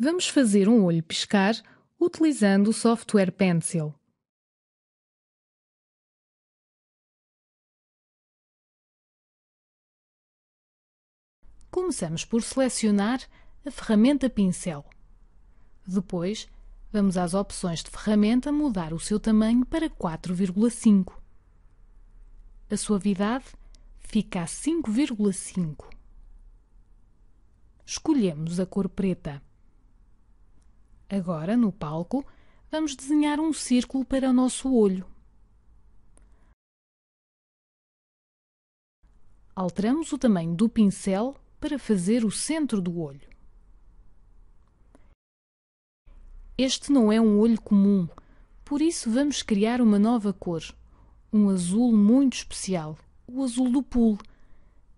Vamos fazer um olho piscar utilizando o software Pencil. Começamos por selecionar a ferramenta pincel. Depois, vamos às opções de ferramenta mudar o seu tamanho para 4,5. A suavidade fica a 5,5. Escolhemos a cor preta. Agora, no palco, vamos desenhar um círculo para o nosso olho. Alteramos o tamanho do pincel para fazer o centro do olho. Este não é um olho comum, por isso vamos criar uma nova cor, um azul muito especial, o azul do pool.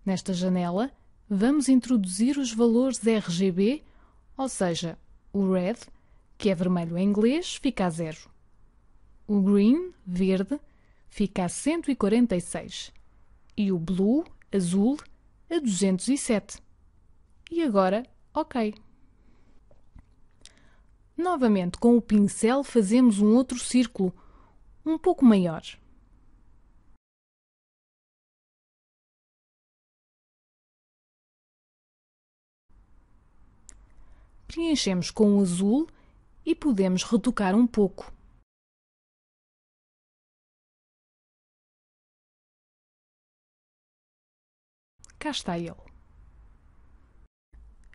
Nesta janela, vamos introduzir os valores RGB, ou seja, o red, que é vermelho em inglês, fica a zero. O green, verde, fica a 146 e o blue, azul, a 207. E agora, ok. Novamente, com o pincel, fazemos um outro círculo, um pouco maior. Preenchemos com o azul e podemos retocar um pouco. Cá está ele.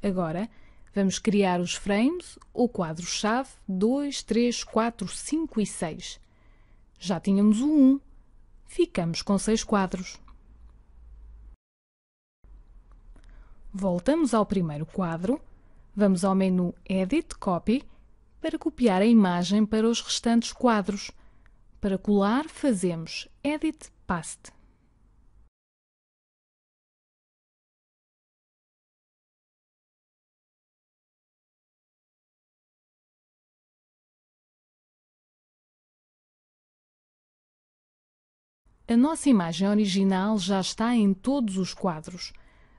Agora, vamos criar os frames ou quadros-chave 2, 3, 4, 5 e 6. Já tínhamos o 1, ficamos com 6 quadros. Voltamos ao primeiro quadro, vamos ao menu Edit Copy para copiar a imagem para os restantes quadros. Para colar, fazemos Edit Paste. A nossa imagem original já está em todos os quadros.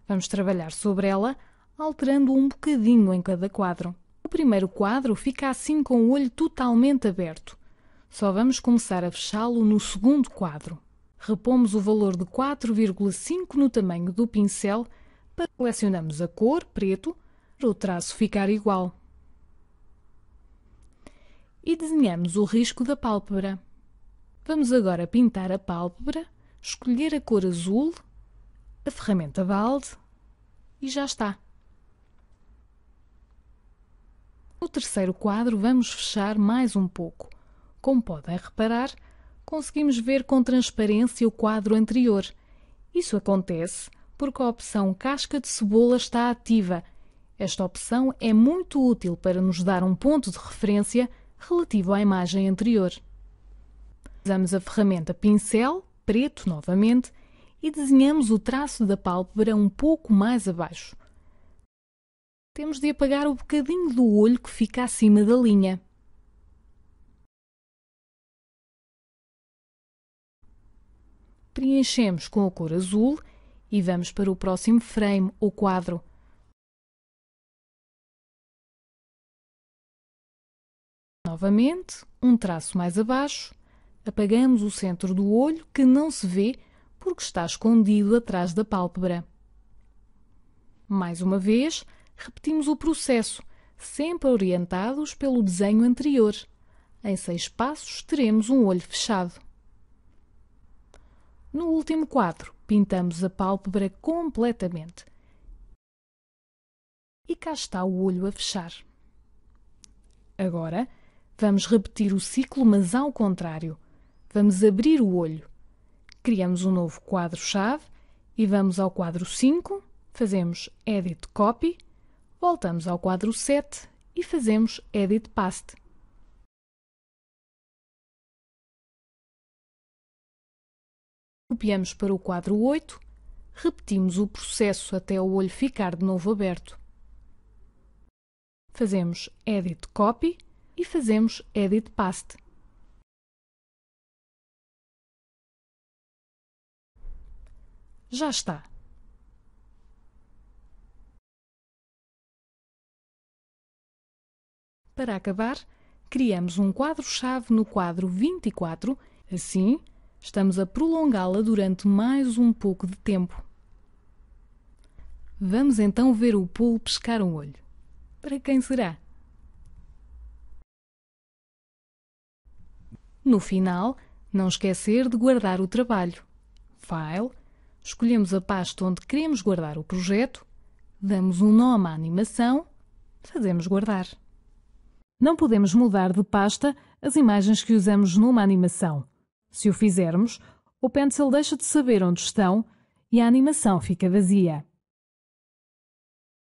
Vamos trabalhar sobre ela, alterando um bocadinho em cada quadro. O primeiro quadro fica assim com o olho totalmente aberto. Só vamos começar a fechá-lo no segundo quadro. Repomos o valor de 4,5 no tamanho do pincel, selecionamos a cor, preto, para o traço ficar igual. E desenhamos o risco da pálpebra. Vamos agora pintar a pálpebra, escolher a cor azul, a ferramenta balde e já está. No terceiro quadro, vamos fechar mais um pouco. Como podem reparar, conseguimos ver com transparência o quadro anterior. Isso acontece porque a opção casca de cebola está ativa. Esta opção é muito útil para nos dar um ponto de referência relativo à imagem anterior. Usamos a ferramenta pincel, preto novamente, e desenhamos o traço da pálpebra um pouco mais abaixo temos de apagar o bocadinho do olho que fica acima da linha. Preenchemos com a cor azul e vamos para o próximo frame ou quadro. Novamente, um traço mais abaixo, apagamos o centro do olho que não se vê porque está escondido atrás da pálpebra. Mais uma vez, repetimos o processo, sempre orientados pelo desenho anterior. Em seis passos teremos um olho fechado. No último quadro, pintamos a pálpebra completamente. E cá está o olho a fechar. Agora, vamos repetir o ciclo, mas ao contrário. Vamos abrir o olho. Criamos um novo quadro-chave e vamos ao quadro 5, fazemos Edit Copy voltamos ao quadro 7 e fazemos Edit Past. Copiamos para o quadro 8, repetimos o processo até o olho ficar de novo aberto. Fazemos Edit Copy e fazemos Edit Past. Já está. Para acabar, criamos um quadro-chave no quadro 24, assim estamos a prolongá-la durante mais um pouco de tempo. Vamos então ver o pulo pescar um olho. Para quem será? No final, não esquecer de guardar o trabalho. File, escolhemos a pasta onde queremos guardar o projeto, damos um nome à animação, fazemos guardar. Não podemos mudar de pasta as imagens que usamos numa animação. Se o fizermos, o Pencil deixa de saber onde estão e a animação fica vazia.